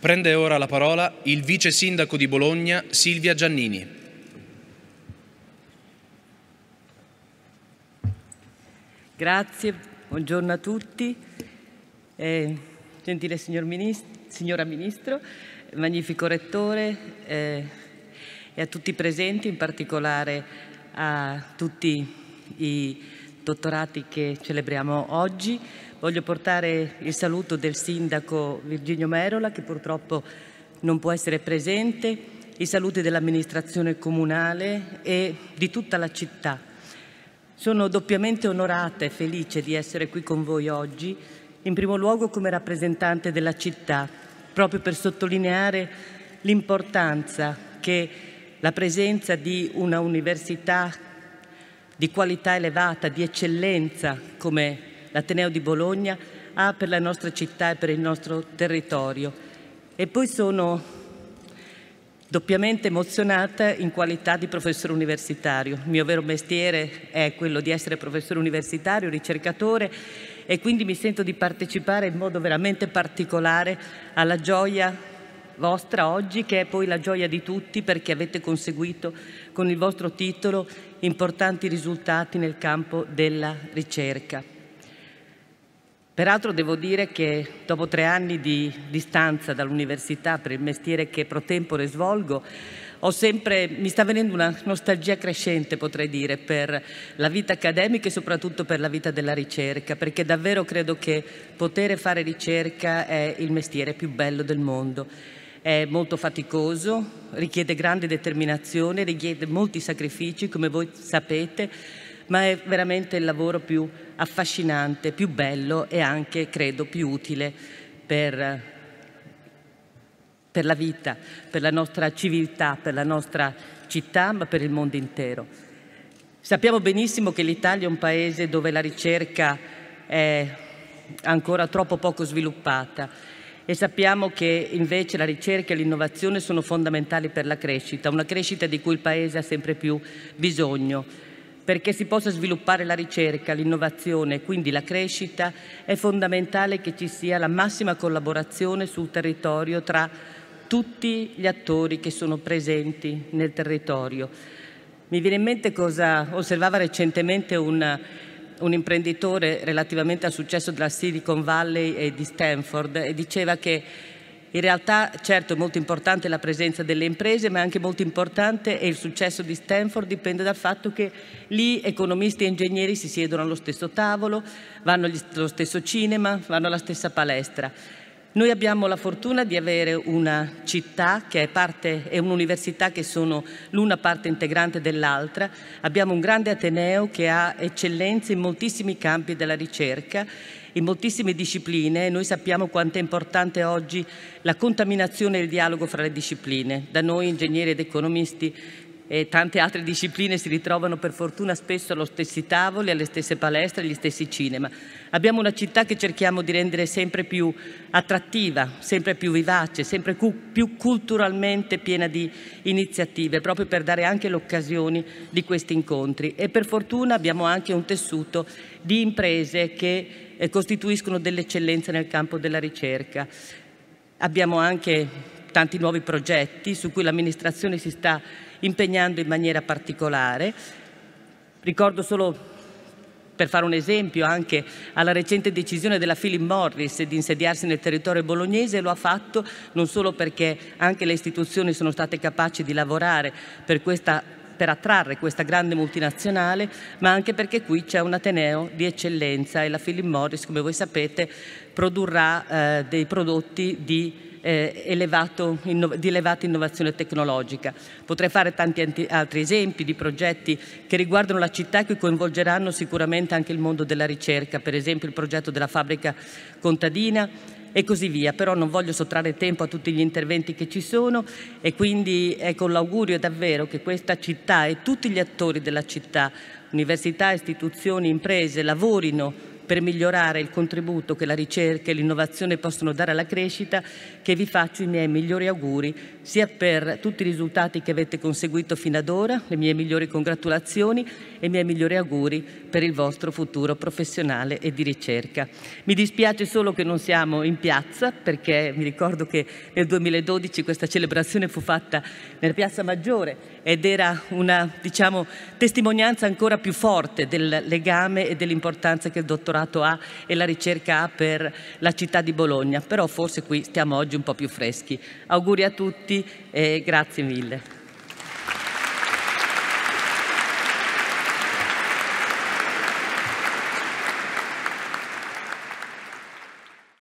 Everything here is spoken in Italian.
Prende ora la parola il vice sindaco di Bologna Silvia Giannini. Grazie, buongiorno a tutti. Eh, gentile signor ministro, signora Ministro, magnifico Rettore eh, e a tutti i presenti, in particolare a tutti i dottorati che celebriamo oggi. Voglio portare il saluto del sindaco Virginio Merola che purtroppo non può essere presente, i saluti dell'amministrazione comunale e di tutta la città. Sono doppiamente onorata e felice di essere qui con voi oggi, in primo luogo come rappresentante della città, proprio per sottolineare l'importanza che la presenza di una università di qualità elevata, di eccellenza come l'Ateneo di Bologna ha per la nostra città e per il nostro territorio. E poi sono doppiamente emozionata in qualità di professore universitario. Il mio vero mestiere è quello di essere professore universitario, ricercatore e quindi mi sento di partecipare in modo veramente particolare alla gioia vostra oggi, che è poi la gioia di tutti perché avete conseguito con il vostro titolo importanti risultati nel campo della ricerca. Peraltro devo dire che dopo tre anni di distanza dall'università per il mestiere che pro tempore svolgo, sempre, mi sta venendo una nostalgia crescente, potrei dire, per la vita accademica e soprattutto per la vita della ricerca, perché davvero credo che poter fare ricerca è il mestiere più bello del mondo. È molto faticoso, richiede grande determinazione, richiede molti sacrifici, come voi sapete, ma è veramente il lavoro più affascinante, più bello e anche, credo, più utile per, per la vita, per la nostra civiltà, per la nostra città, ma per il mondo intero. Sappiamo benissimo che l'Italia è un paese dove la ricerca è ancora troppo poco sviluppata e sappiamo che invece la ricerca e l'innovazione sono fondamentali per la crescita, una crescita di cui il Paese ha sempre più bisogno. Perché si possa sviluppare la ricerca, l'innovazione e quindi la crescita, è fondamentale che ci sia la massima collaborazione sul territorio tra tutti gli attori che sono presenti nel territorio. Mi viene in mente cosa osservava recentemente un, un imprenditore relativamente al successo della Silicon Valley e di Stanford e diceva che in realtà certo è molto importante la presenza delle imprese ma è anche molto importante e il successo di Stanford dipende dal fatto che lì economisti e ingegneri si siedono allo stesso tavolo, vanno allo stesso cinema, vanno alla stessa palestra. Noi abbiamo la fortuna di avere una città che è parte e un'università che sono l'una parte integrante dell'altra, abbiamo un grande Ateneo che ha eccellenze in moltissimi campi della ricerca in moltissime discipline noi sappiamo quanto è importante oggi la contaminazione e il dialogo fra le discipline. Da noi ingegneri ed economisti e tante altre discipline si ritrovano per fortuna spesso allo stessi tavoli, alle stesse palestre, agli stessi cinema. Abbiamo una città che cerchiamo di rendere sempre più attrattiva, sempre più vivace, sempre più culturalmente piena di iniziative, proprio per dare anche l'occasione di questi incontri. E per fortuna abbiamo anche un tessuto di imprese che e eh, costituiscono delle eccellenze nel campo della ricerca. Abbiamo anche tanti nuovi progetti su cui l'amministrazione si sta impegnando in maniera particolare. Ricordo solo per fare un esempio anche alla recente decisione della Philip Morris di insediarsi nel territorio bolognese, lo ha fatto non solo perché anche le istituzioni sono state capaci di lavorare per questa per attrarre questa grande multinazionale, ma anche perché qui c'è un Ateneo di eccellenza e la Philip Morris, come voi sapete, produrrà eh, dei prodotti di eh, elevato, inno, di elevata innovazione tecnologica. Potrei fare tanti altri esempi di progetti che riguardano la città e che coinvolgeranno sicuramente anche il mondo della ricerca, per esempio il progetto della fabbrica contadina, e così via. Però non voglio sottrarre tempo a tutti gli interventi che ci sono e quindi è con ecco, l'augurio davvero che questa città e tutti gli attori della città, università, istituzioni, imprese, lavorino per migliorare il contributo che la ricerca e l'innovazione possono dare alla crescita che vi faccio i miei migliori auguri sia per tutti i risultati che avete conseguito fino ad ora, le mie migliori congratulazioni e i miei migliori auguri per il vostro futuro professionale e di ricerca. Mi dispiace solo che non siamo in piazza perché mi ricordo che nel 2012 questa celebrazione fu fatta nella Piazza Maggiore ed era una diciamo, testimonianza ancora più forte del legame e dell'importanza che il dottorato dottorato ha e la ricerca ha per la città di Bologna, però forse qui stiamo oggi un po' più freschi. Auguri a tutti e grazie mille.